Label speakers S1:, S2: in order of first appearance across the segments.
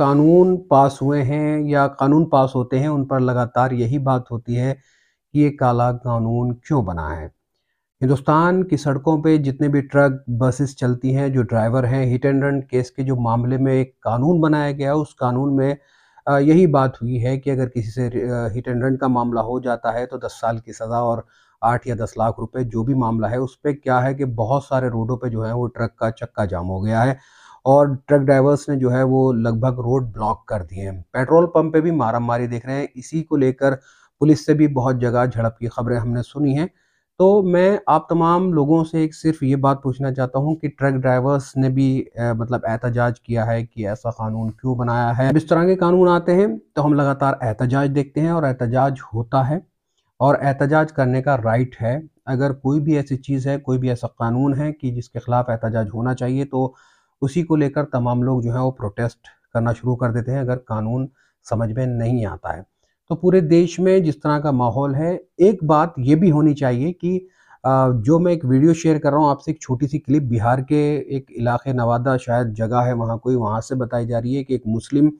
S1: कानून पास हुए हैं या कानून पास होते हैं उन पर लगातार यही बात होती है कि ये काला कानून क्यों बना है हिंदुस्तान की सड़कों पे जितने भी ट्रक बसेस चलती हैं जो ड्राइवर हैं हिट एंड रन केस के जो मामले में एक कानून बनाया गया उस कानून में यही बात हुई है कि अगर किसी से हिट एंड रन का मामला हो जाता है तो दस साल की सज़ा और आठ या दस लाख रुपए जो भी मामला है उस पर क्या है कि बहुत सारे रोडों पे जो है वो ट्रक का चक्का जाम हो गया है और ट्रक ड्राइवर्स ने जो है वो लगभग रोड ब्लॉक कर दिए हैं पेट्रोल पंप पे भी मारा मारी देख रहे हैं इसी को लेकर पुलिस से भी बहुत जगह झड़प की खबरें हमने सुनी हैं तो मैं आप तमाम लोगों से एक सिर्फ ये बात पूछना चाहता हूँ कि ट्रक ड्राइवर्स ने भी आ, मतलब एहतजाज किया है कि ऐसा कानून क्यों बनाया है इस तरह के कानून आते हैं तो हम लगातार एहतजाज देखते हैं और एहतजाज होता है और एहतजाज करने का राइट है अगर कोई भी ऐसी चीज़ है कोई भी ऐसा कानून है कि जिसके ख़िलाफ़ एहतजाज होना चाहिए तो उसी को लेकर तमाम लोग जो है वो प्रोटेस्ट करना शुरू कर देते हैं अगर कानून समझ में नहीं आता है तो पूरे देश में जिस तरह का माहौल है एक बात ये भी होनी चाहिए कि जो मैं एक वीडियो शेयर कर रहा हूँ आपसे एक छोटी सी क्लिप बिहार के एक इलाके नवादा शायद जगह है वहाँ कोई वहाँ से बताई जा रही है कि एक मुस्लिम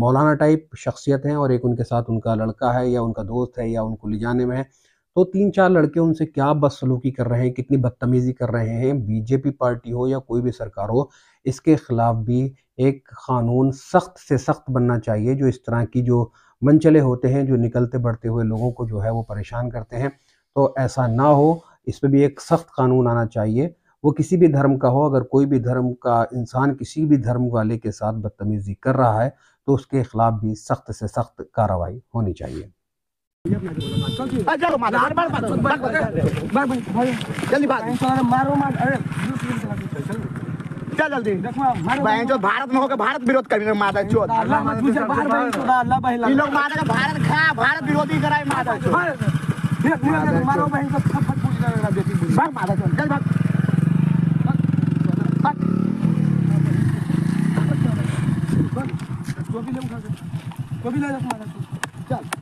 S1: मौलाना टाइप शख्सियत हैं और एक उनके साथ उनका लड़का है या उनका दोस्त है या उनको ले जाने में है तो तीन चार लड़के उनसे क्या बदसलूकी कर रहे हैं कितनी बदतमीज़ी कर रहे हैं बीजेपी पार्टी हो या कोई भी सरकार हो इसके ख़िलाफ़ भी एक क़ानून सख्त से सख्त बनना चाहिए जो इस तरह की जो मनचले होते हैं जो निकलते बढ़ते हुए लोगों को जो है वो परेशान करते हैं तो ऐसा ना हो इस पर भी एक सख्त कानून आना चाहिए वो किसी भी धर्म का हो अगर कोई भी धर्म का इंसान किसी भी धर्म वाले के साथ बदतमीज़ी कर रहा है तो उसके ख़िलाफ़ भी सख्त से सख्त कार्रवाई होनी चाहिए जल्दी मार चल जल्दी बहन जो भारत में होकर भारत विरोध कर माता चोत इन लोग माता भारत खा भारत विरोधी कराए माता चोत मारो बहन को भाग माता चोत चल भाग जो भी ले उठा को भी ले जा माता चल